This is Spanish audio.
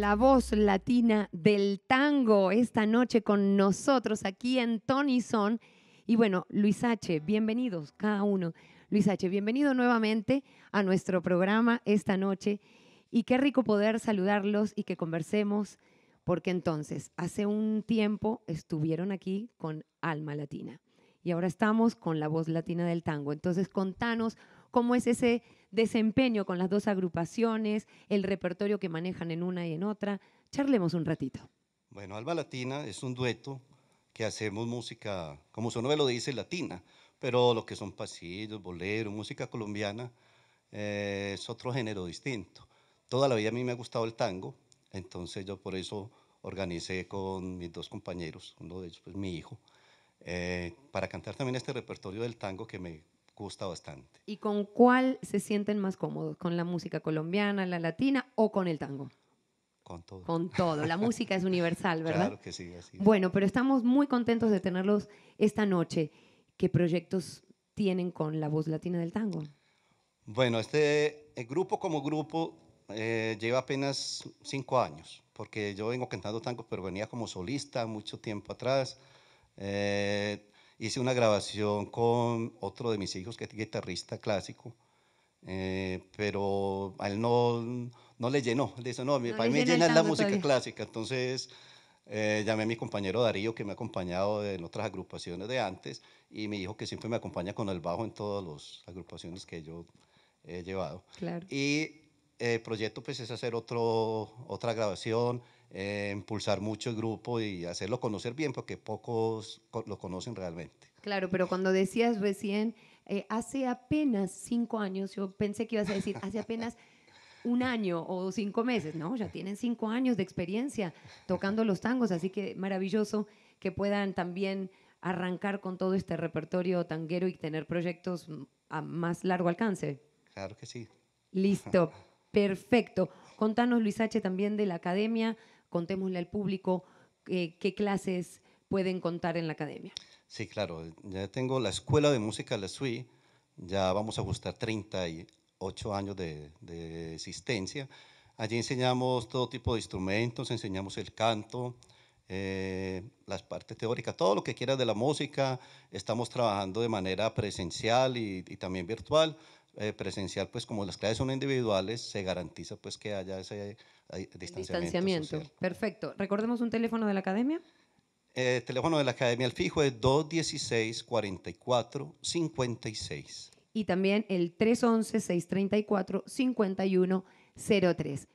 la voz latina del tango esta noche con nosotros aquí en Tony Y bueno, Luis H., bienvenidos cada uno. Luis H., bienvenido nuevamente a nuestro programa esta noche. Y qué rico poder saludarlos y que conversemos, porque entonces, hace un tiempo estuvieron aquí con Alma Latina y ahora estamos con la voz latina del tango. Entonces, contanos cómo es ese desempeño con las dos agrupaciones, el repertorio que manejan en una y en otra. Charlemos un ratito. Bueno, Alba Latina es un dueto que hacemos música, como su nombre lo dice, latina, pero lo que son pasillos, boleros, música colombiana, eh, es otro género distinto. Toda la vida a mí me ha gustado el tango, entonces yo por eso organicé con mis dos compañeros, uno de ellos pues mi hijo, eh, para cantar también este repertorio del tango que me gusta bastante. ¿Y con cuál se sienten más cómodos? ¿Con la música colombiana, la latina o con el tango? Con todo. Con todo. La música es universal, ¿verdad? Claro que sí, Bueno, pero estamos muy contentos de tenerlos esta noche. ¿Qué proyectos tienen con la voz latina del tango? Bueno, este el grupo como grupo eh, lleva apenas cinco años, porque yo vengo cantando tango, pero venía como solista mucho tiempo atrás. Eh, hice una grabación con otro de mis hijos que es guitarrista clásico, eh, pero a él no, no le llenó. Le dice, no, a mí me llena la música clásica. Entonces eh, llamé a mi compañero Darío, que me ha acompañado en otras agrupaciones de antes, y mi hijo, que siempre me acompaña con el bajo en todas las agrupaciones que yo he llevado. Y eh, el proyecto pues es hacer otro, otra grabación, eh, impulsar mucho el grupo y hacerlo conocer bien, porque pocos lo conocen realmente. Claro, pero cuando decías recién, eh, hace apenas cinco años, yo pensé que ibas a decir, hace apenas un año o cinco meses, ¿no? Ya tienen cinco años de experiencia tocando los tangos, así que maravilloso que puedan también arrancar con todo este repertorio tanguero y tener proyectos a más largo alcance. Claro que sí. Listo, perfecto. Contanos, Luis H., también de la academia, contémosle al público eh, qué clases pueden contar en la academia. Sí, claro. Ya tengo la Escuela de Música La SUI, ya vamos a ajustar 38 años de, existencia. Allí enseñamos todo tipo de instrumentos, enseñamos el canto, eh, las partes teóricas, todo lo que quieras de la música. Estamos trabajando de manera presencial y, y también virtual. Eh, presencial, pues como las clases son individuales, se garantiza pues que haya ese eh, distanciamiento. Perfecto. ¿Recordemos un teléfono de la academia? el eh, teléfono de la academia, al fijo es 216 44 56 Y también el 311-634-5103.